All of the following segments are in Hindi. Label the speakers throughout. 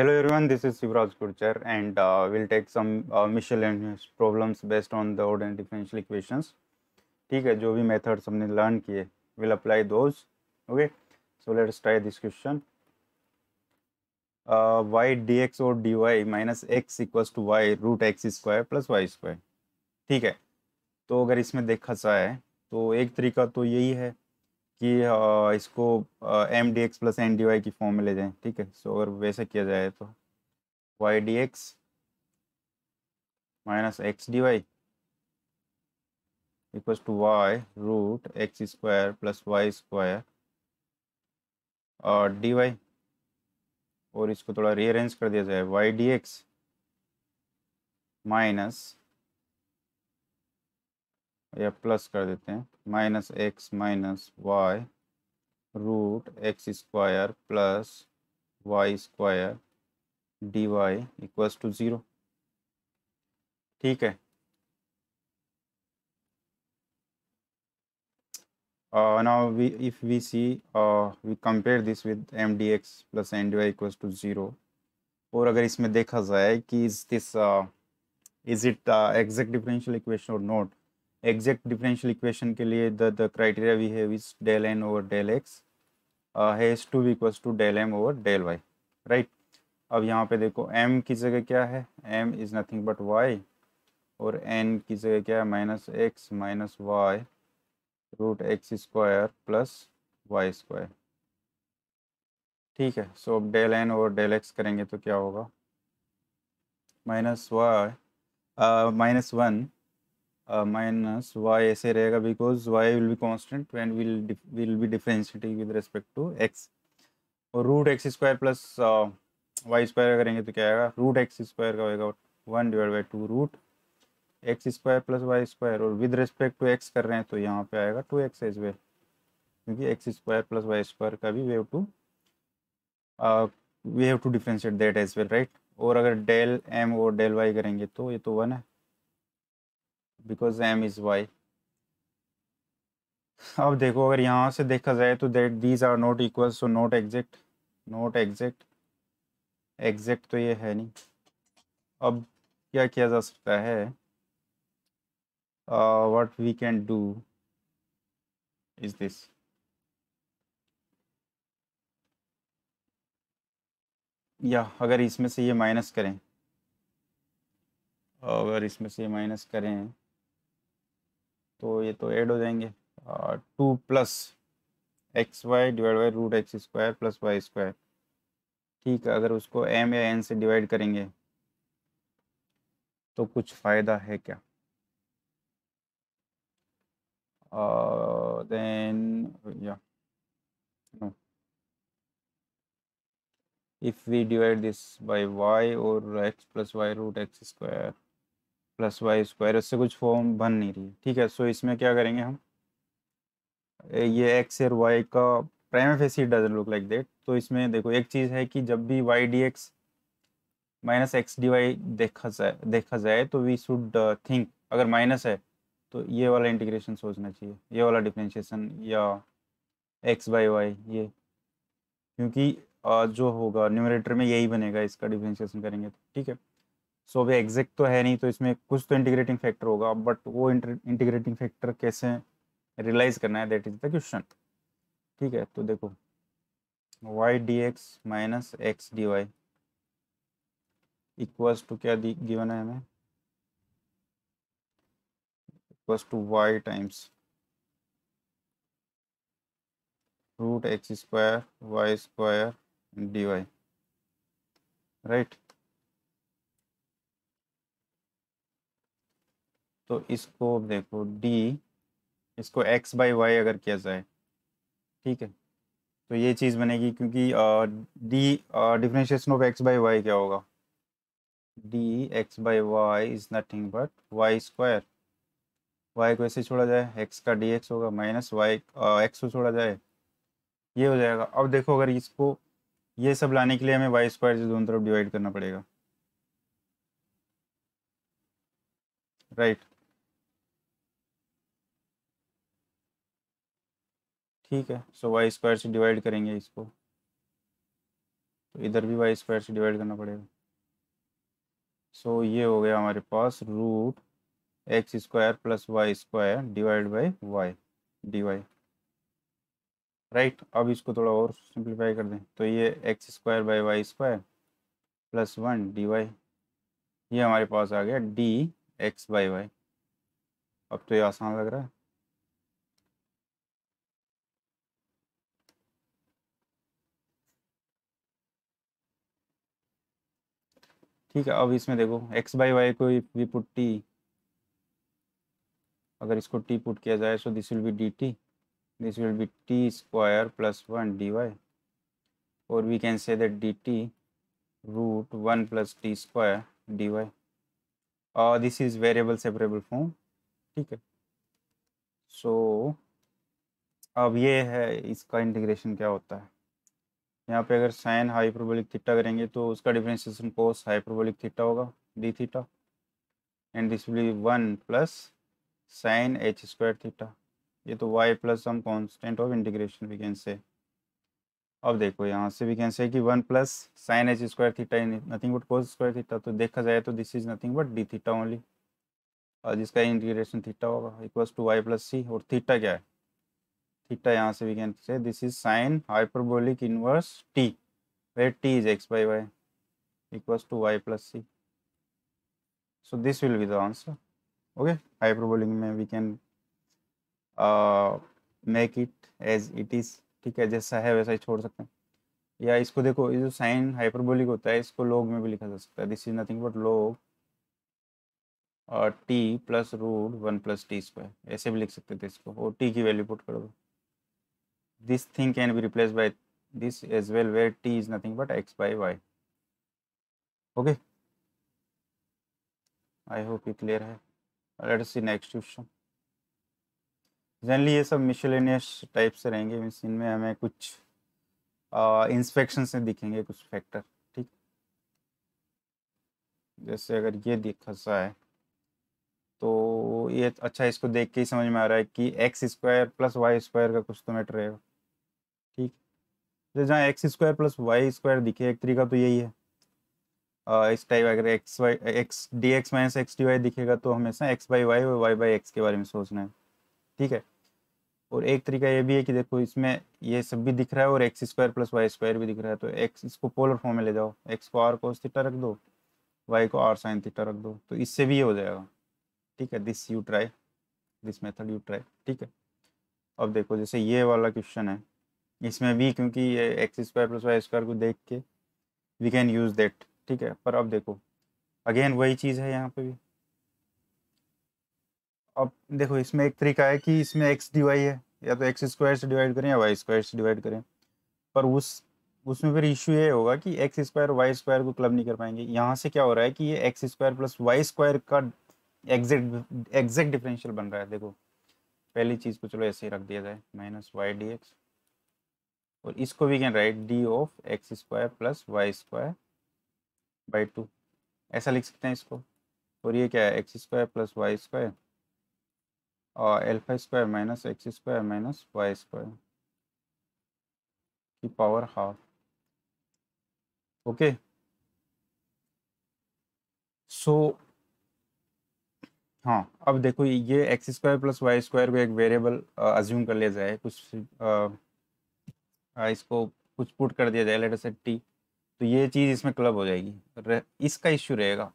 Speaker 1: Hello everyone, this is Sivraj Kurcher and uh, we'll take some uh, miscellaneous problems based on the ordinary differential equations. ठीक है जो भी methods हमने learn किए we'll apply those. Okay, so let's try this question. Uh, y dx और dy minus x equals to y root x square plus y square. ठीक है तो अगर इसमें देखा जाए तो एक तरीका तो यही है कि इसको M D x plus N D Y की फॉर्म में ले जाएं ठीक है सो अगर वैसे किया जाए तो Y D x minus x D Y equal to Y root x square plus Y square और डी वाई और इसको थोड़ा रीअरेंज कर दिया जाए वाई डी एक्स माइनस या प्लस कर देते हैं minus X minus Y root x square plus Y square D Y equals to zero ठीक है uh, now we if we see uh, we compare this with N plus Y equals to zero और अगर इसमें देखा जाए कि is this is it exact differential equation और नोट एग्जैक्ट डिफरेंशियल इक्वेशन के लिए the the criteria we have is del N over del X has to equals to del M over del Y right अब यहाँ पे देखो एम की जगह क्या है M is nothing but Y और एन की जगह क्या है minus X minus Y root x square plus Y square ठीक है सो अब del N over del x करेंगे तो क्या होगा minus Y minus one minus uh, Y ऐसे रहेगा because Y will be constant and will will be differentiating with respect to X और root x square plus Y square करेंगे तो क्या आएगा रूट एक्स स्क्वायर का होगा one divide by two root x square plus Y square और विद रिस्पेक्ट टू एक्स कर रहे हैं तो यहाँ पे आएगा टू एक्स एज वेल क्योंकि X square plus Y square का भी we've to we have to differentiate that as well right और अगर डेल एम और डेल वाई करेंगे तो ये तो वन है बिकॉज एम इज़ वाई अब देखो अगर यहाँ से देखा जाए तो that these are not equal so not exact not exact exact तो ये है नहीं अब क्या किया जा सकता है what we can do is this या अगर इसमें से ये माइनस करें अगर इसमें से ये माइनस करें तो ये तो ऐड हो जाएंगे two plus X Y divide by root x square plus Y square ठीक है अगर उसको एम या एन से डिवाइड करेंगे तो कुछ फ़ायदा है क्या देन या no if we divide this by Y और X plus Y root x square plus Y square इससे कुछ फॉर्म बन नहीं रही ठीक है सो इसमें क्या करेंगे हम ये एक्स एयर वाई का prime as doesn't look like that तो इसमें देखो एक चीज़ है कि जब भी Y D x minus x D Y देखा जाए देखा जाए तो वी शुड थिंक अगर माइनस है तो ये वाला इंटीग्रेशन सोचना चाहिए ये वाला डिफ्रेंशिएशन या एक्स बाई वाई ये क्योंकि uh, जो होगा न्यूमरेटर में यही बनेगा इसका डिफ्रेंशिएशन करेंगे तो ठीक है सो अभी एग्जैक्ट तो है नहीं तो इसमें कुछ तो इंटीग्रेटिंग फैक्टर होगा बट वो इंटीग्रेटिंग फैक्टर कैसे रियलाइज करना है दैट इज द क्वेश्चन ठीक है तो देखो Y D x minus x D Y equals to क्या गिवन है हमें equals to Y times root x square Y square D Y right तो इसको देखो डी इसको एक्स बाई वाई अगर किया जाए ठीक है तो ये चीज़ बनेगी क्योंकि D differentiation of X by Y क्या होगा D X by Y is nothing but Y square Y को ऐसे छोड़ा जाए एक्स का डी एक्स होगा माइनस वाई एक्स को छोड़ा जाए ये हो जाएगा अब देखो अगर इसको ये सब लाने के लिए हमें वाई स्क्वायर से दोनों तरफ डिवाइड करना पड़ेगा राइट ठीक है सो वाई स्क्वायर से डिवाइड करेंगे इसको तो इधर भी वाई स्क्वायर से डिवाइड करना पड़ेगा सो so, ये हो गया हमारे पास root x square plus Y square divide by Y D Y right अब इसको थोड़ा और सिंप्लीफाई कर दें तो ये x square by Y square plus one D Y ये हमारे पास आ गया डी एक्स बाई वाई अब तो ये आसान लग रहा है ठीक है अब इसमें देखो एक्स बाई वाई को वी पुट टी अगर इसको टी पुट किया जाए so this will be D T this will be T square plus one D Y और we can say that D T one plus T square D Y और this is variable separable form ठीक है सो so, अब ये है इसका इंटीग्रेशन क्या होता है यहाँ पे अगर साइन हाइपरबोलिक थीटा करेंगे तो उसका डिफ्रेंशिएशन कोस हाइपरबोलिक थीटा होगा d theta and this will be one plus sine h square theta ये तो y plus some constant of integration we can say अब देखो यहाँ से भी कैन से कि one plus sine h square theta in nothing but cos square theta तो देखा जाए तो this is nothing but d theta only और जिसका इंटीग्रेशन थीटा होगा equals to Y plus c और थीटा क्या है थीटा यहाँ से we can say this is sine hyperbolic inverse t where t is x by y equals to y plus c. So this will be the answer. Okay, hyperbolic में we can uh, make it as it is. ठीक है जैसा है वैसा ही छोड़ सकते हैं या इसको देखो ये जो साइन हाइपरबोलिक होता है इसको लोग में भी लिखा जा सकता है this is nothing but log और t plus root one plus T square ऐसे भी लिख सकते थे इसको और टी की वैल्यू पुट कर दो this thing can be replaced by this as well where t is nothing but x by y okay i hope you clear hai let us see next question generally ये सब मिशलेनियस टाइप से रहेंगे मीन्स इनमें हमें कुछ इंस्पेक्शन से दिखेंगे कुछ फैक्टर ठीक जैसे अगर ये दिखा सा है तो ये अच्छा इसको देख के ही समझ में आ रहा है कि x square plus Y square का कुछ तो मैटर रहेगा तो जहाँ x square plus Y square दिखे एक तरीका तो यही है इस टाइप अगर x y x d x minus x D y दिखेगा तो हमेशा एक्स बाई वाई और वाई बाई एक्स के बारे में सोचना है ठीक है और एक तरीका ये भी है कि देखो इसमें ये सब भी दिख रहा है और x square plus Y square भी दिख रहा है तो एक्स इसको पोलर फॉर्म में ले जाओ एक्स को आर कोस थीटा रख दो वाई को आर साइन थीटा रख दो तो इससे भी ये हो जाएगा ठीक है this you try this method you try ठीक है अब देखो जैसे ये वाला क्वेश्चन है इसमें भी क्योंकि ये x square plus Y square को देख के वी कैन यूज़ देट ठीक है पर अब देखो अगेन वही चीज़ है यहाँ पे भी अब देखो इसमें एक तरीका है कि इसमें एक्स डी वाई है या तो एक्स स्क्वायर से डिवाइड करें या वाई स्क्वायर से डिवाइड करें पर उस उसमें फिर इश्यू ये होगा कि एक्स स्क्वायर वाई स्क्वायर को क्लब नहीं कर पाएंगे यहाँ से क्या हो रहा है कि ये x square plus Y square का एग्जैक्ट एग्जैक्ट डिफरेंशियल बन रहा है देखो पहली चीज़ को चलो ऐसे ही रख दिया जाए माइनस वाई डी एक्स और इसको भी can write d of x square plus Y square by two ऐसा लिख सकते हैं इसको और ये क्या है x square plus Y square और alpha square minus x square minus y square की पावर हाफ ओके सो हाँ अब देखो ये x square plus Y square को एक वेरिएबल अज्यूम कर लिया जाए कुछ आ, इसको कुछ पुट कर दिया जाए लेटर से टी तो ये चीज़ इसमें क्लब हो जाएगी इसका इश्यू रहेगा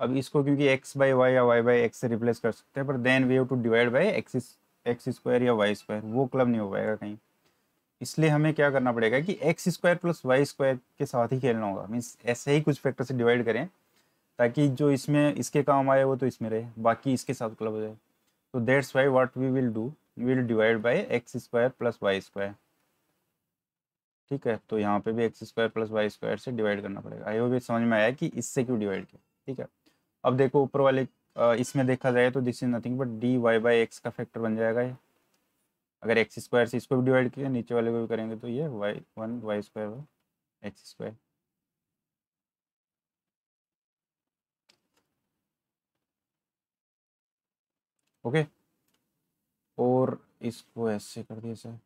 Speaker 1: अब इसको क्योंकि एक्स बाई वाई या वाई बाई एक्स से रिप्लेस कर सकते हैं पर then we have to divide by x x square या वाई स्क्वायर वो क्लब नहीं हो पाएगा कहीं इसलिए हमें क्या करना पड़ेगा कि x square plus Y square के साथ ही खेलना होगा मीन्स ऐसे ही कुछ फैक्टर से डिवाइड करें ताकि जो इसमें इसके काम आए वो तो इसमें रहे बाकी इसके साथ क्लब हो जाए तो that's why what we will do will divide by x square plus Y square ठीक है तो यहाँ पे भी x square plus Y square से डिवाइड करना पड़ेगा आई होगी समझ में आया कि इससे क्यों डिवाइड किया ठीक है अब देखो ऊपर वाले इसमें देखा जाए तो this is nothing but d y by x का फैक्टर बन जाएगा ये अगर एक्स स्क्वायर से इसको भी डिवाइड किया नीचे वाले को भी करेंगे तो ये y one y square x square okay और इसको ऐसे कर दिया सर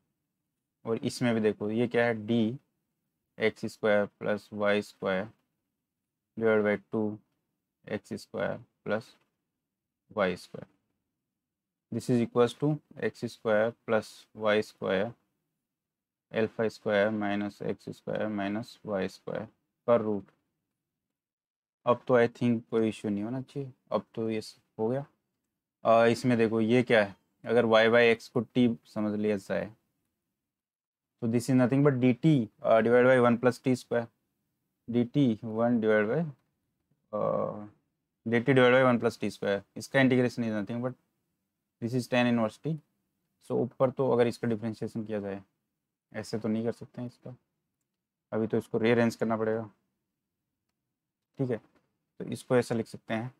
Speaker 1: और इसमें भी देखो ये क्या है d x square plus Y square divide by two x square plus Y square this is equals to x square plus Y square alpha square minus x square minus y square पर रूट अब तो आई थिंक कोई इश्यू नहीं होना चाहिए अब तो ये हो गया आ, इसमें देखो ये क्या है अगर वाई बाई एक्स को टी समझ लिया जाए So this is nothing but dt uh, divided by 1 plus t square. dt 1 divided by uh, dt divided by one plus t square. इसका integration is nothing but this is tan inverse t. So ऊपर तो अगर इसका डिफ्रेंशिएशन किया जाए ऐसे तो नहीं कर सकते हैं इसका अभी तो इसको रेअरेंज करना पड़ेगा ठीक है तो इसको ऐसा लिख सकते हैं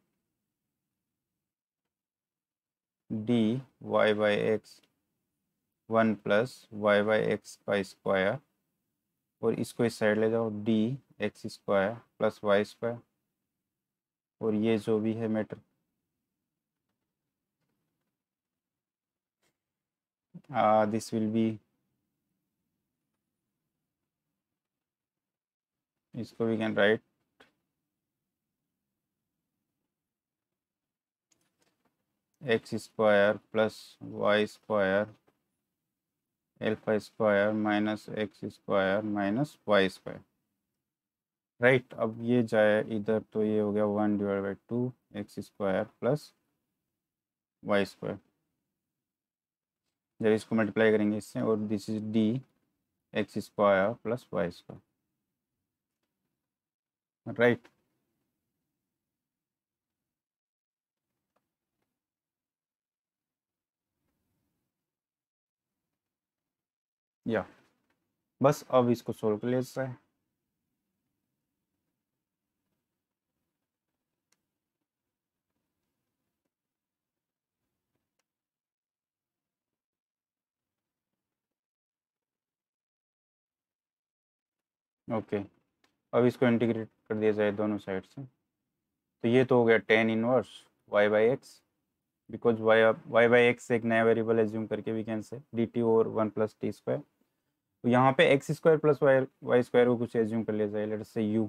Speaker 1: d y by x one plus y by x का स्क्वायर और इसको इस साइड ले जाओ d x square plus Y square और ये जो भी है मैटर दिस विल बी इसको we can write x square plus Y square alpha square minus x square minus y square right अब ये जाए इधर तो ये हो गया one divide by two x square plus Y square जब इसको मल्टीप्लाई करेंगे इससे और this is d x square plus Y square right या बस अब इसको सोल्व कर लेते हैं ओके okay. अब इसको इंटीग्रेट कर दिया जाए दोनों साइड से तो ये तो हो गया tan inverse y by x because y y by x एक नया वेरिएबल एज्यूम करके we can say d t और वन प्लस टी स्क्वायर तो यहाँ पे x square plus y y square को कुछ एज्यूम कर लिया जाए लेट से यू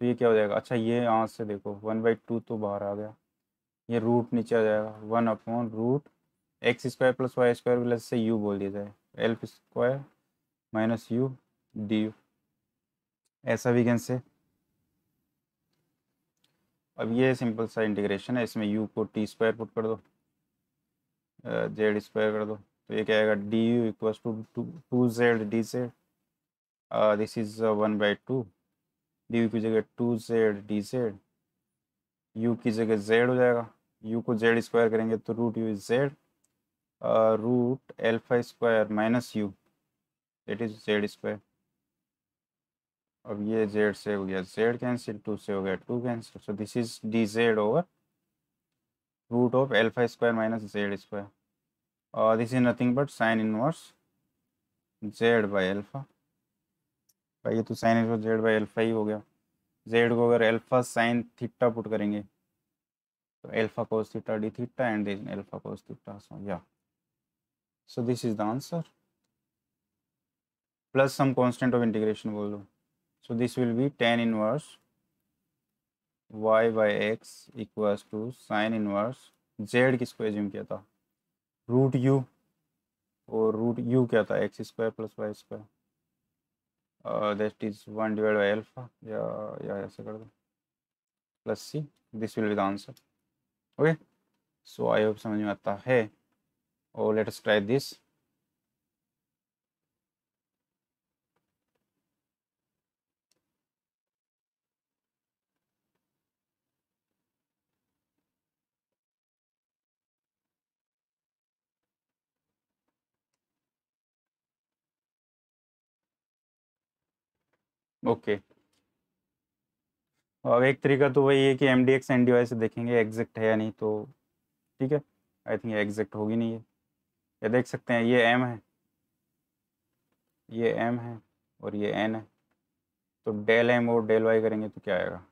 Speaker 1: तो ये क्या हो जाएगा अच्छा ये यहाँ से देखो वन बाई टू तो बाहर आ गया ये रूट नीचे आ जाएगा one upon root x square plus Y square plus से यू बोल दिया जाए alpha square minus u d u ऐसा भी कैन से अब ये सिंपल सा इंटीग्रेशन है इसमें यू को टी स्क्वायर पुट कर दो जेड स्क्वायर कर दो तो ये क्या आएगा d u equal to two z d z this is one by two d u की जगह two z d z u की जगह जेड हो जाएगा यू को जेड स्क्वायर करेंगे तो root u is z root alpha square minus u it is z square अब ये जेड से हो गया जेड कैंसिल टू से हो गया two cancel so this is d z over root of alpha square minus z square uh, this is nothing but sine inverse z by alpha भाई ये तो sine inverse z by alpha ही हो गया जेड को अगर एल्फा साइन थीटा पुट करेंगे तो alpha cos theta d theta and this alpha cos theta so या so this is the answer plus some constant of integration बोल दो so this will be tan inverse y by x equals to sine inverse z किसको एज्यूम किया था रूट यू और रूट यू क्या था x square plus Y square that is one divide by alpha या या ऐसे कर दो plus C this will be the answer okay so I hope समझ में आता है और लेट्स ट्राई दिस ओके तो अब एक तरीका तो वही है कि m D x n D y से देखेंगे एग्जैक्ट है या नहीं तो ठीक है आई थिंक एग्जैक्ट होगी नहीं है ये देख सकते हैं ये एम है ये एम है और ये एन है तो डेल एम और डेल वाई करेंगे तो क्या आएगा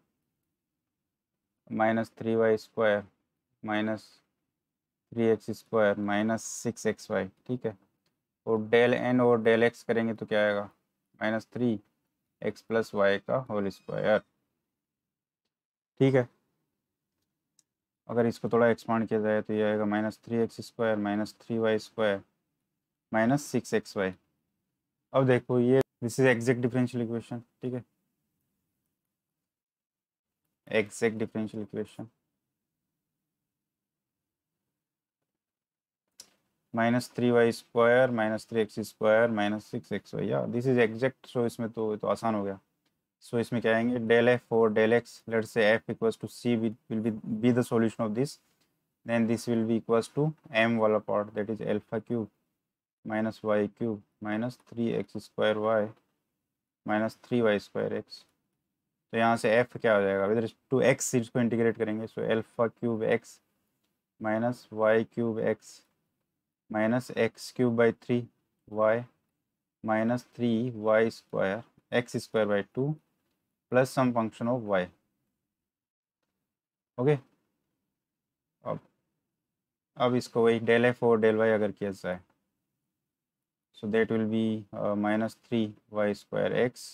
Speaker 1: minus three y square minus three x square minus six x y ठीक है और डेल एन और डेल एक्स करेंगे तो क्या आएगा minus three x plus y का होल स्क्वायर ठीक है अगर इसको थोड़ा एक्सपांड किया जाए तो ये आएगा minus three x square minus three y square minus six x y अब देखो ये this is exact differential equation ठीक है exact differential equation minus three y square minus three x square minus six x y या दिस इज एग्जैक्ट सो इसमें तो तो आसान हो गया सो इसमें क्या आएंगे डेल एफ और del x let say f equals to c will be the solution of this then this will be equals to m वाला part that is alpha cube minus y cube minus three x square y minus three y square x तो यहाँ से एफ क्या हो जाएगा विद रिस्पेक्ट टू एक्स इसको इंटीग्रेट करेंगे so alpha cube x minus y cube x minus x cube by three y minus three y square x square by two plus some function of y okay अब अब इसको वही डेल एफ और डेल वाई अगर किया जाए so that will be minus three y square x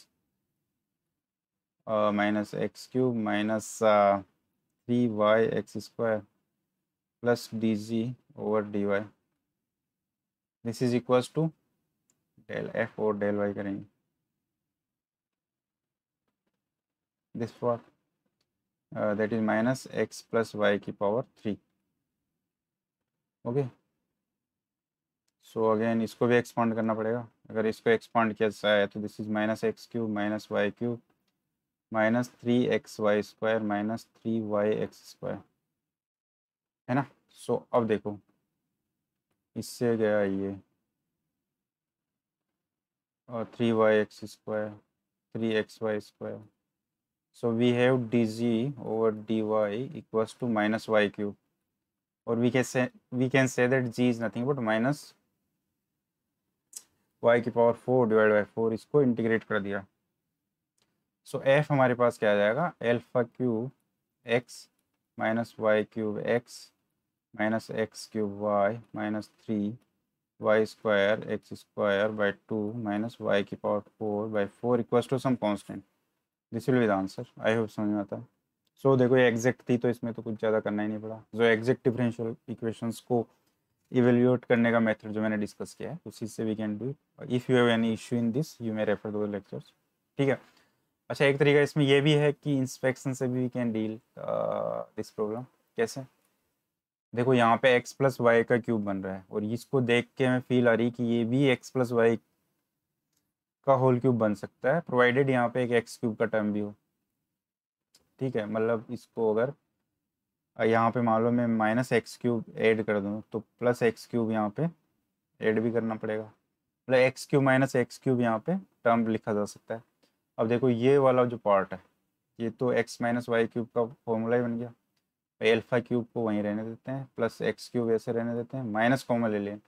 Speaker 1: minus x cube minus three y x square plus d g over d y this is equals to del f और डेल वाई करेंगे this for that is minus x plus y की power three okay so again इसको भी एक्सपांड करना पड़ेगा अगर इसको एक्सपांड किया जाए तो this is minus x cube minus y cube minus three x y square minus three y x square है ना सो so, अब देखो इससे गया ये और three y x square three x y square so we have d g over d Y equals to minus y cube और we can say we can say that g is nothing but minus y की power four divide by four इसको इंटीग्रेट कर दिया सो so, एफ हमारे पास क्या आ जाएगा alpha cube x minus y cube x minus x cube y minus three y square x square by two minus y की power four by four equal to some constant this will be the answer I hope समझ में आता है सो देखो ये एग्जैक्ट थी तो इसमें तो कुछ ज़्यादा करना ही नहीं पड़ा जो एग्जैक्ट डिफरेंशियल इक्वेशंस को इवेल्यूएट करने का मेथड जो मैंने डिस्कस किया है उसी से we can do if you have any issue in this you may refer दो लेक्चर्स ठीक है अच्छा एक तरीका इसमें यह भी है कि इंस्पेक्शन से भी we can deal this problem कैसे देखो यहाँ पे एक्स प्लस वाई का क्यूब बन रहा है और इसको देख के हमें फील आ रही कि ये भी एक्स प्लस वाई का होल क्यूब बन सकता है प्रोवाइडेड यहाँ पे एक एक्स क्यूब का टर्म भी हो ठीक है मतलब इसको अगर यहाँ पे मान लो मैं माइनस एक्स क्यूब एड कर दूँ तो प्लस एक्स क्यूब यहाँ पे एड भी करना पड़ेगा मतलब x cube minus x cube यहाँ पे टर्म लिखा जा सकता है अब देखो ये वाला जो पार्ट है ये तो एक्स माइनस वाई क्यूब का फॉर्मूला ही बन गया एल्फा क्यूब को वहीं रहने देते हैं प्लस एक्स क्यूब ऐसे रहने देते हैं माइनस कॉमन ले लें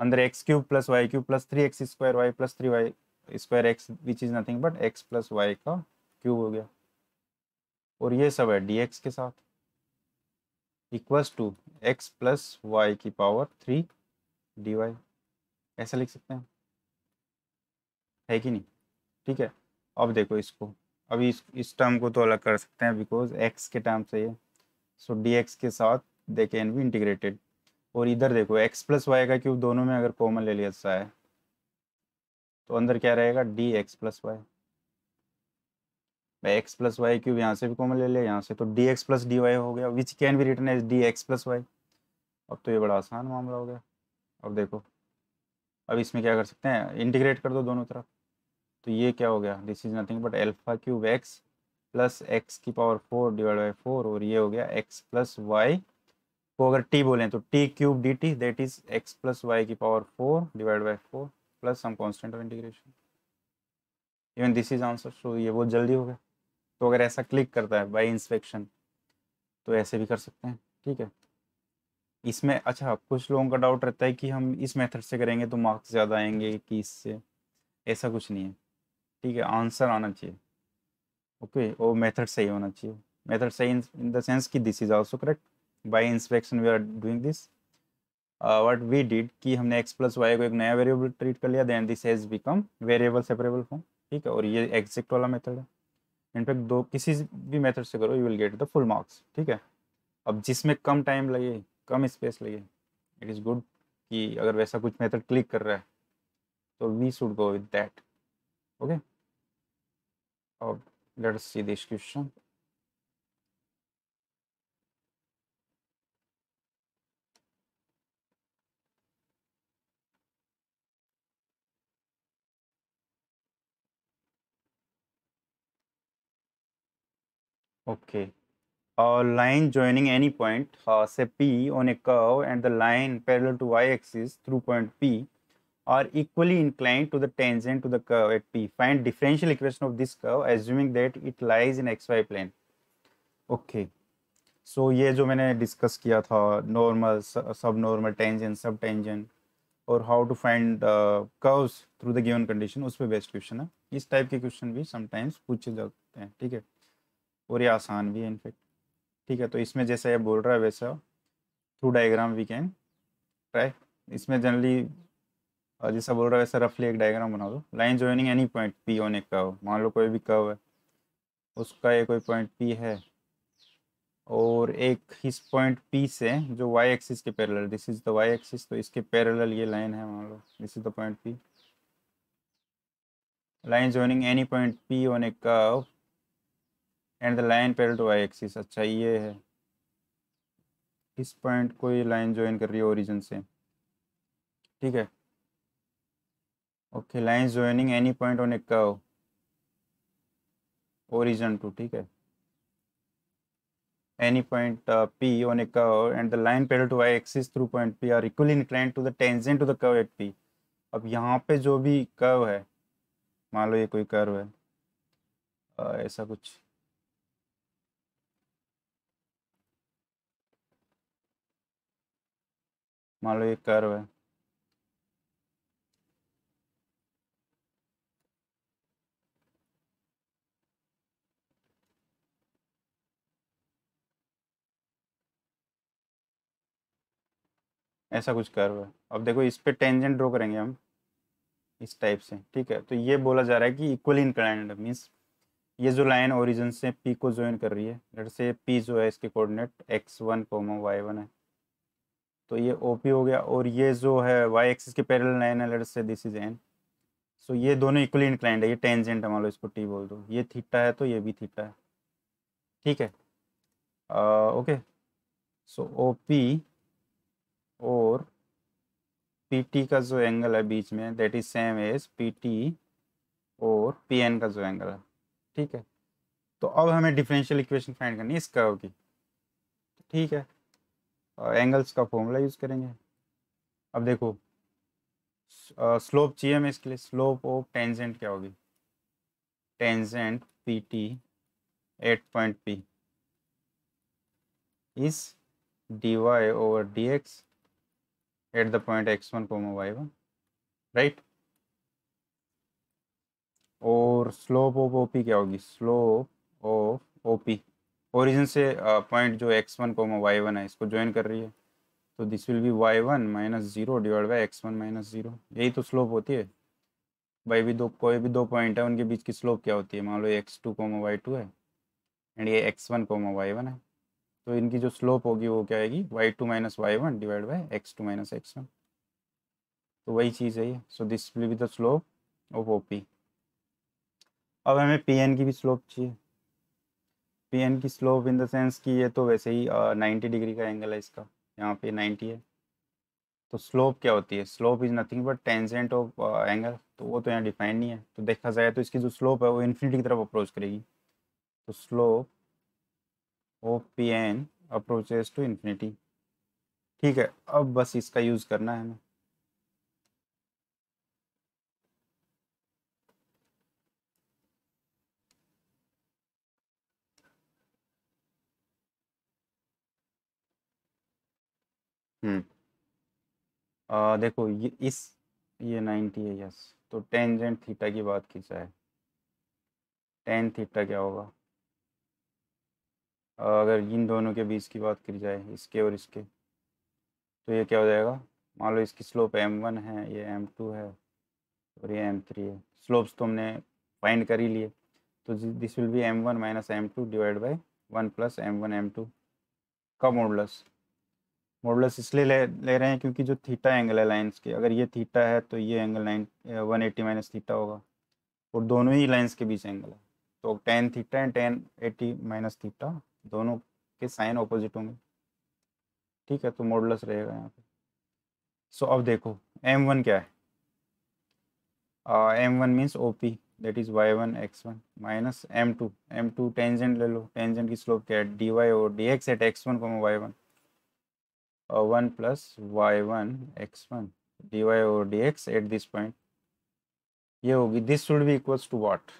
Speaker 1: अंदर x cube plus y cube plus three x square y plus three y square x which is nothing but x plus y का क्यूब हो गया और ये सब है डी एक्स के साथ equals to x plus y की पावर थ्री डी वाई ऐसा लिख सकते हैं है कि नहीं ठीक है अब देखो इसको अभी इस, इस टर्म को तो अलग कर सकते हैं बिकॉज एक्स के टर्म से ये सो डी एक्स के साथ दे कैन बी इंटीग्रेटेड और इधर देखो एक्स प्लस वाई का क्यूब दोनों में अगर कॉमन ले लिया जाए तो अंदर क्या रहेगा डी एक्स प्लस वाई भाई एक्स प्लस वाई क्यूब यहाँ से भी कॉमन ले लिया यहाँ से तो d x plus d y हो गया which can be return as d x plus y अब तो ये बड़ा आसान मामला हो गया अब देखो अब इसमें क्या कर सकते हैं इंटीग्रेट कर दो दोनों तरफ तो ये क्या हो गया this is nothing but alpha cube x plus x की power four divide by four और ये हो गया एक्स प्लस वाई को अगर टी बोलें तो t cube d t that is x plus y की power four divide by four plus some constant of integration even this is answer so ये बहुत जल्दी हो गया तो अगर ऐसा क्लिक करता है बाई इंस्पेक्शन तो ऐसे भी कर सकते हैं ठीक है इसमें अच्छा कुछ लोगों का डाउट रहता है कि हम इस मेथड से करेंगे तो मार्क्स ज़्यादा आएंगे कि इससे ऐसा कुछ नहीं है ठीक है आंसर आना चाहिए ओके वो मेथड सही होना चाहिए मेथड सही इन द सेंस कि this is also correct by inspection we are doing this what what we did कि हमने एक्स प्लस वाई को एक नया वेरिएबल ट्रीट कर लिया then this has become variable separable form ठीक है और ये एग्जैक्ट वाला मेथड है इनफैक्ट दो किसी भी मेथड से करो you will get the full marks ठीक है अब जिसमें कम टाइम लगे कम स्पेस लगे इट इज़ गुड कि अगर वैसा कुछ मेथड क्लिक कर रहा है तो we should go with that okay और Let us see this question. Okay. A uh, line joining any point, uh, say P on a curve and the line parallel to y axis through point P are equally equally to the tangent to the curve at P find differential equation of this curve assuming that it lies in x y plane okay so ये जो मैंने डिस्कस किया था normal subnormal tangent subtangent और how to find curves through the given condition उस पर बेस्ट क्वेश्चन है इस टाइप के क्वेश्चन भी समटाइम्स पूछे जाते हैं ठीक है और ये आसान भी है इनफेक्ट ठीक है तो इसमें जैसा ये बोल रहा है वैसा through diagram we can try इसमें जनरली और जैसा बोल रहा है वैसा रफली एक डायग्राम बना दो line joining any point P on a curve मान लो कोई भी कर्व है उसका एक कोई पॉइंट पी है और एक इस पॉइंट पी से जो वाई एक्सिस के parallel this is the y axis तो इसके पैरेलल ये लाइन है मान लो this is the point P line joining any point P on एक curve and the line parallel to y axis अच्छा ये है इस पॉइंट को ये लाइन ज्वाइन कर रही है ओरिजिन से ठीक है okay line joining any point on एक ओरिजन टू ठीक है एनी पॉइंट पी ऑन एक and the line parallel to y axis through point P are equal incline to the tangent to the curve at P अब यहाँ पे जो भी कव है मान लो ये कोई कर्व है आ, uh, ऐसा कुछ मान लो ये कर्व है ऐसा कुछ कर्व है अब देखो इस पर टेंजेंट ड्रॉ करेंगे हम इस टाइप से ठीक है तो ये बोला जा रहा है कि इक्वली इंक्लाइंड मीन्स ये जो लाइन ओरिजिन से पी को ज्वाइन कर रही है लेट से पी जो है इसके coordinate x one comma y one है तो ये ओ पी हो गया और ये जो है वाई एक्सिस के पैरेलल लाइन है let's say this is N so ये दोनों इक्वली इंक्लाइंड है ये टेंजेंट है मान लो इसको टी बोल दो ये थीटा है तो ये भी थीटा है ठीक है ओके सो ओ पी और पी टी का जो एंगल है बीच में that is same as P T और पी एन का जो एंगल है ठीक है तो अब हमें डिफरेंशियल इक्वेशन फाइंड करनी है इस कर्व की ठीक है एंगल्स का फॉर्मूला यूज़ करेंगे अब देखो स्लोप चाहिए हमें इसके लिए स्लोप ऑफ टेंजेंट क्या होगी tangent P T at point P is d y over d x at the point x1 comma y1 right और स्लोप ऑफ ओ पी क्या होगी slope of O P origin से पॉइंट uh, जो x one comma y one है इसको ज्वाइन कर रही है तो this will be y one minus zero divide by x one minus zero यही तो स्लोप होती है भाई भी दो कोई भी दो पॉइंट है उनके बीच की स्लोप क्या होती है मान लो x two comma y two है एंड ये x one comma y one है तो इनकी जो स्लोप होगी वो क्या आएगी y two minus y one divide by x two minus x one तो वही चीज़ है ये so this will be the slope of O P अब हमें पी एन की भी स्लोप चाहिए पी एन की स्लोप इन द सेंस कि ये तो वैसे ही नाइन्टी डिग्री का एंगल है इसका यहाँ पे नाइन्टी है तो स्लोप क्या होती है slope is nothing but tangent of angle तो वो तो यहाँ डिफाइन नहीं है तो देखा जाए तो इसकी जो स्लोप है वो इन्फिनिटी की तरफ अप्रोच करेगी तो slope O P N approaches to infinity ठीक है अब बस इसका यूज़ करना है हमें हम्म आ, देखो ये इस ये नाइन्टी है यस तो टेंजेंट थीटा की बात की जाए टेन थीटा क्या होगा अगर इन दोनों के बीच की बात करी जाए इसके और इसके तो ये क्या हो जाएगा मान लो इसकी स्लोप एम वन है ये एम टू है और ये एम थ्री है स्लोप्स तो हमने फाइंड कर ही लिए तो this will be m one minus m two divide by one plus m one m two का मोडलस मोडलस इसलिए ले ले रहे हैं क्योंकि जो थीटा एंगल है लाइन्स के अगर ये थीटा है तो ये angle nine one eighty minus theta होगा और दोनों ही लाइन्स के बीच एंगल है तो tan theta and tan eighty minus theta दोनों के साइन ऑपोजिट होंगे ठीक है तो मॉडलस रहेगा यहाँ पे सो अब देखो एम वन क्या है m one means O P that is y one x one minus m two m two tangent ले लो टेंजेंट की स्लोप क्या है डी वाई और d x at x one को मैं y one one plus y one x one D Y और d x at this point ये होगी this should be equals to what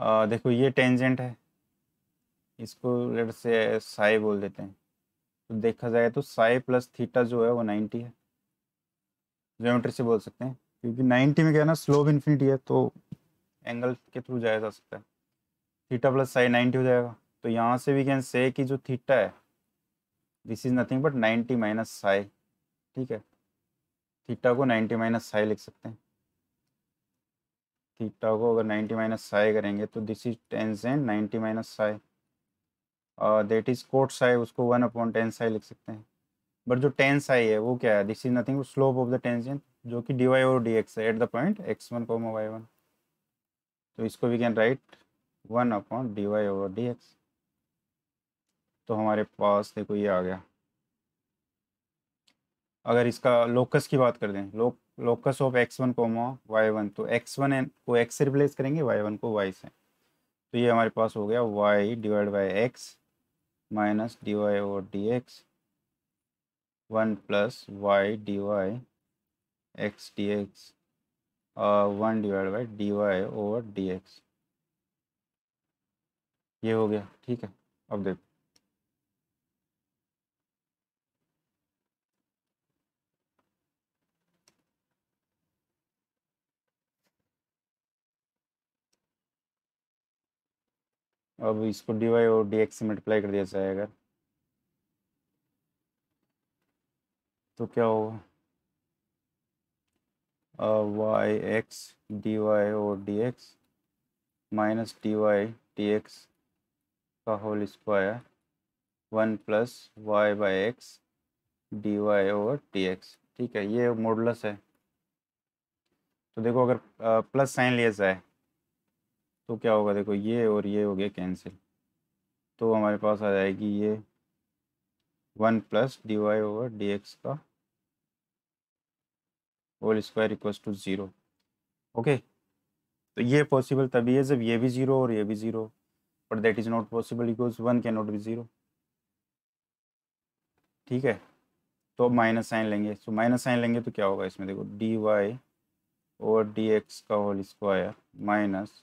Speaker 1: ah, देखो ये टेंजेंट है इसको लेट से साई बोल देते हैं तो देखा जाए तो साई प्लस थीटा जो है वो 90 है ज्योमेट्री से बोल सकते हैं क्योंकि 90 में क्या है ना स्लोप इन्फिनिटी है तो एंगल के थ्रू जाया जा सकता है थीटा प्लस साई 90 हो जाएगा तो यहाँ से भी कैन से कि जो थीटा है this is nothing but 90 minus psi ठीक है थीटा को 90 माइनस साई लिख सकते हैं थीटा को अगर 90 माइनस साई करेंगे तो this is tan tangent ninety minus psi और देट इज कोट साई उसको वन अपॉन टेन साई लिख सकते हैं बट जो टेन साई है वो क्या है this is nothing slope of the tan tangent जो कि डी वाई और डी एक्स है at the point x one को वाई वन तो इसको we can write one upon d y over d x तो हमारे पास देखो ये आ गया अगर इसका लोकस की बात कर दें लोक locus of x one comma y one तो एक्स वन को एक्स से रिप्लेस करेंगे वाई वन को वाई से तो ये हमारे पास हो गया y divide by x minus d Y और d x one plus y D y x d x one divide by d Y और डी एक्स ये हो गया ठीक है अब देखो अब इसको डी वाई और डी एक्स से मल्टीप्लाई कर दिया जाएगा तो क्या होगा वाई एक्स डी वाई और d x minus d y D x का whole square one plus y by x D Y और डी एक्स ठीक है ये मॉडलस है तो देखो अगर प्लस साइन लिया जाए तो क्या होगा देखो ये और ये हो गया कैंसिल तो हमारे पास आ जाएगी ये one plus d y over d x का whole square equal to zero okay तो ये पॉसिबल तभी है जब ये भी ज़ीरो और ये भी zero but that is not possible because one can not be zero ठीक है तो माइनस साइन लेंगे सो माइनस साइन लेंगे तो क्या होगा इसमें देखो डी वाई और डी एक्स का होल स्क्वायर माइनस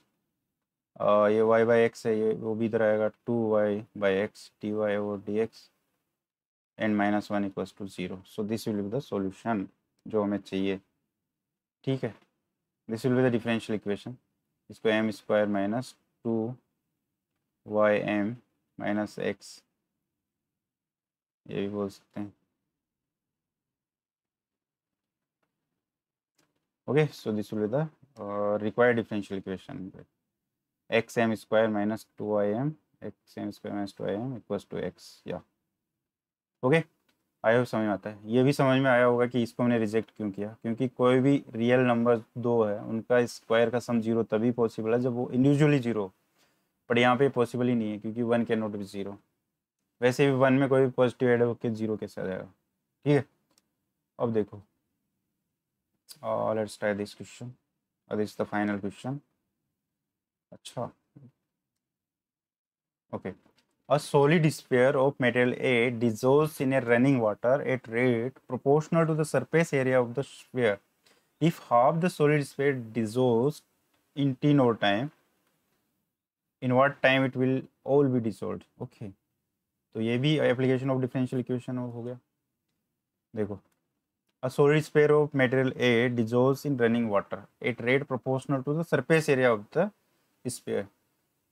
Speaker 1: ये वाई बाई एक्स है ये वो भी इधर आएगा two y by x D Y और d x and minus one equals to zero so this will be the solution जो हमें चाहिए ठीक है this will be the differential equation इसको m square minus two y m minus x ये भी बोल सकते हैं okay so this will the the differential uh, equation differential equation x m square minus two y m x m square minus two y m equal to x या ओके आई होप समझ में आता है ये भी समझ में आया होगा कि इसको हमने रिजेक्ट क्यों किया क्योंकि कोई भी रियल नंबर दो है उनका स्क्वायर का सम जीरो तभी पॉसिबल है जब वो इंडिविजुअली जीरो बट यहाँ पे पॉसिबल ही नहीं है क्योंकि one can not be zero वैसे भी वन में कोई भी पॉजिटिव एड होकर जीरो कैसे आ जाएगा ठीक है अब देखो लेट्स ट्राई दिस क्वेश्चन और दिस द फाइनल क्वेश्चन अच्छा okay a solid sphere of material a dissolve in a running water at rate proportional to the surface area of the sphere if half the solid sphere dissolve in teen over time in what time it will all be dissolve okay तो ये भी एप्लीकेशन ऑफ डिफरेंशियल इक्वेशन हो गया देखो a solid sphere of material a dissolve in running water at rate proportional to the surface area of the इस पर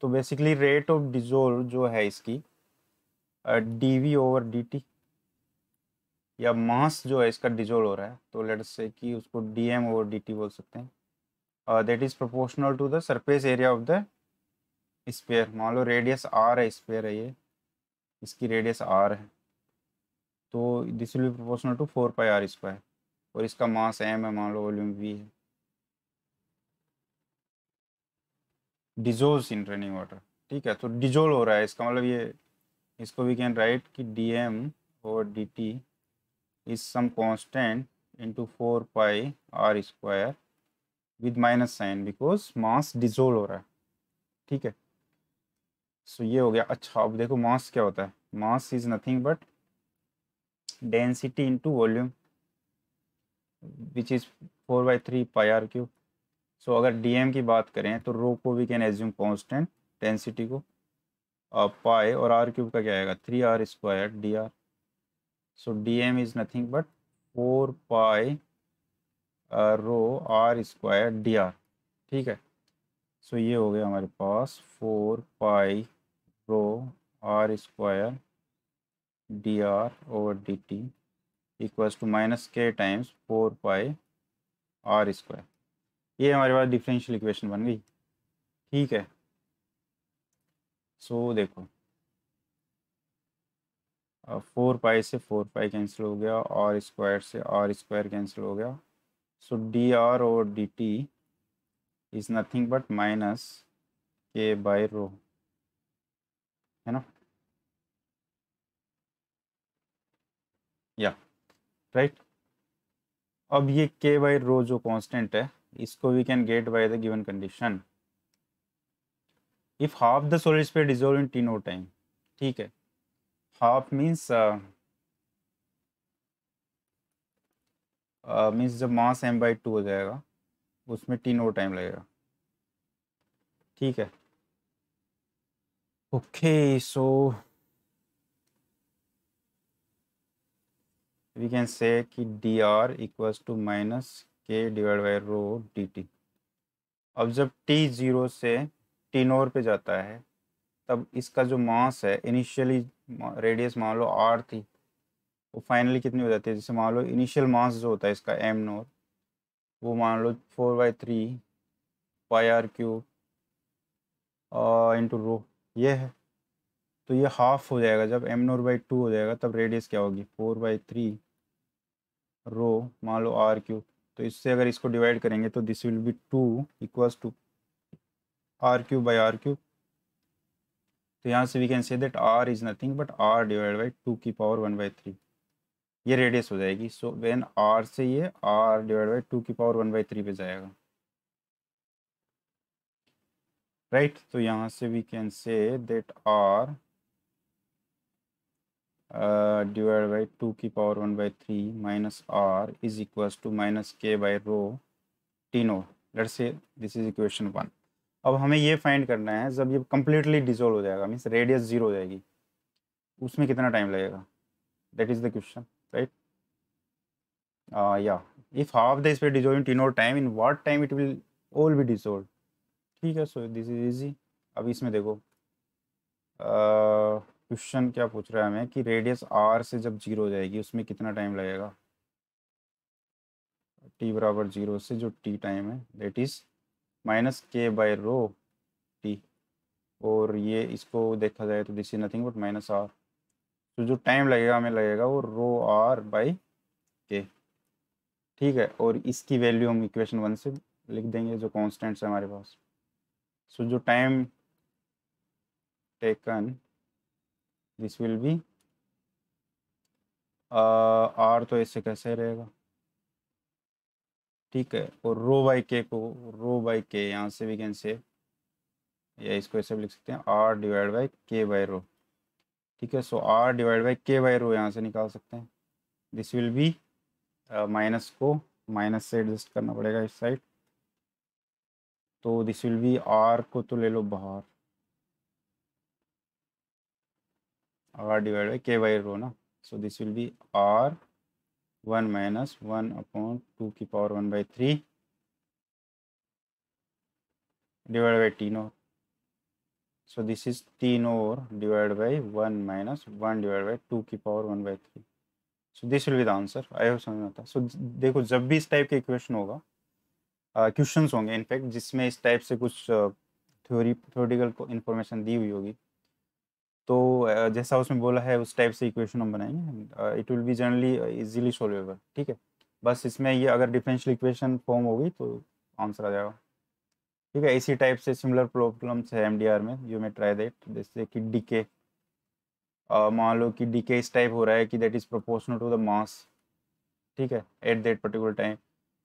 Speaker 1: तो बेसिकली रेट ऑफ डिजोल्व जो है इसकी d v over d t या मास जो है इसका डिजोल्व हो रहा है तो लेट से कि उसको d m over d t बोल सकते हैं that is proportional to the surface area of the sphere मान लो रेडियस आर है स्पेयर है ये इसकी रेडियस आर है तो this will be proportional to four pi r square और इसका मास एम है मान लो वॉल्यूम वी है डिजोल्स इन रनिंग वाटर ठीक है तो डिजोल हो रहा है इसका मतलब ये इसको वी कैन राइट कि डी एम और d t is some constant into four pi r square with minus sign because mass dissolve हो रहा है ठीक है सो so, ये हो गया अच्छा अब देखो मास क्या होता है mass is nothing but density into volume which is four by three pi r cube so so, अगर डीएम की बात करें तो रो को we can assume constant density को पाए uh, और आर क्यूब का क्या आएगा three r square d r so d m is nothing but four pi rho r square d r ठीक है सो so, ये हो गया हमारे पास four pi rho r square d r over d t equals to minus k times four pi r square ये हमारे पास डिफरेंशियल इक्वेशन बन गई ठीक है सो so, देखो फोर पाई से फोर पाई कैंसिल हो गया और स्क्वायर से और स्क्वायर कैंसिल हो गया सो डी आर और d t is nothing but minus k by rho है ना या राइट अब ये के बाय रो जो कांस्टेंट है इसको we can get by the given condition if half the solar sphere dissolve in t naught time ठीक है हाफ मीन्स मीन्स जब मास एम बाई टू हो जाएगा उसमें टी नो टाइम लगेगा ठीक है okay so we can say d r equal to minus k divide by rho d t अब जब टी ज़ीरो से टी नोर पे जाता है तब इसका जो मास है इनिशियली रेडियस मान लो आर थी वो फाइनली कितनी हो जाती है जैसे मान लो इनिशियल मास जो होता है इसका एम नोर वो मान लो four by three pi r cube into rho ये है तो ये हाफ हो जाएगा जब एम नोर बाई टू हो जाएगा तब रेडियस क्या होगी फोर बाई थ्री रो मान लो आर क्यूब तो इससे अगर इसको डिवाइड करेंगे तो this will be two equals to r cube by r cube तो यहाँ से we can say that r is nothing but r divide by two की पावर वन बाई थ्री ये रेडियस हो जाएगी सो वेन आर से ये आर डिवाइड बाई टू की पावर वन बाई थ्री पे जाएगा राइट right? तो यहाँ से we can say that r divide by two की power one by three minus r is equals to minus k by rho t naught let say this is equation one अब हमें ये फाइंड करना है जब ये कम्प्लीटली डिजोल्व हो जाएगा मीन्स रेडियस जीरो हो जाएगी उसमें कितना टाइम लगेगा that is the question right या if half the sphere dissolved in tenor time in what time it will all be dissolve ठीक है सो दिस इज इजी अब इसमें देखो uh, क्वेश्चन क्या पूछ रहा है हमें कि रेडियस आर से जब जीरो हो जाएगी उसमें कितना टाइम लगेगा टी बराबर जीरो से जो टी टाइम है that is minus k by rho t और ये इसको देखा जाए तो this is nothing but minus r तो जो टाइम लगेगा हमें लगेगा वो रो आर बाई के ठीक है और इसकी वैल्यू हम इक्वेशन वन से लिख देंगे जो कॉन्स्टेंट्स है हमारे पास सो so, जो time taken this will be r तो ऐसे कैसे रहेगा ठीक है और रो बाई के को रो बाई के यहाँ से भी कैन से या इसको ऐसे भी लिख सकते हैं r divide by k by rho ठीक है so r divide by k by rho यहाँ से निकाल सकते हैं दिस विल बी माइनस को माइनस से एडजस्ट करना पड़ेगा इस साइड तो दिस विल बी आर को तो ले लो बाहर r divide by k by rho ना so this will be r one minus one upon two की power one by three divide by teen over so this is तीन over divide by one minus one divide by two की power one by three so this will be the answer आई हो समझ आता सो देखो जब भी इस टाइप के इक्वेशन होगा क्वेश्चन होंगे इनफैक्ट जिसमें इस टाइप से कुछ थ्योरी थ्योरिकल को इन्फॉर्मेशन दी हुई होगी तो जैसा उसमें बोला है उस टाइप से इक्वेशन हम बनाएंगे it will be generally easily solvable ठीक है बस इसमें ये अगर डिफरेंशियल इक्वेशन फॉर्म होगी तो आंसर आ जाएगा ठीक है इसी टाइप से सिमिलर प्रॉब्लम्स है एम में यू मे ट्राई दैट जैसे कि डी के मान लो कि डी के इस टाइप हो रहा है कि that is proportional to the mass ठीक है at that particular time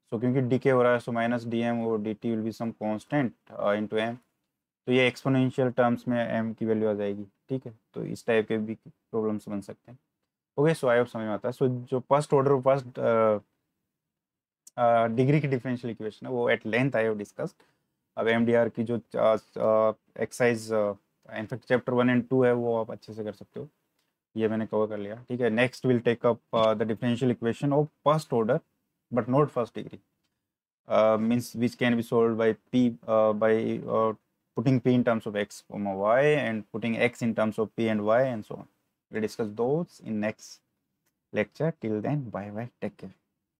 Speaker 1: so क्योंकि डी के हो रहा है सो माइनस डी एम और d t will be some constant into m तो ये एक्सपोनेंशियल टर्म्स में एम की वैल्यू आ जाएगी ठीक है तो इस टाइप के भी प्रॉब्लम्स बन सकते हैं ओके सो आई होप समझ में आता है सो जो फर्स्ट ऑर्डर फर्स्ट डिग्री की डिफरेंशियल इक्वेशन है वो at length I have discussed अब एम की जो exercise in fact chapter one and two है वो आप अच्छे से कर सकते हो ये मैंने कवर कर लिया ठीक है next will take up the differential equation of first order but not first degree means which can be solve by p by putting p in terms of x comma y and putting x in terms of p and y and so on. we discuss those in next lecture. Till then, bye bye. Take care.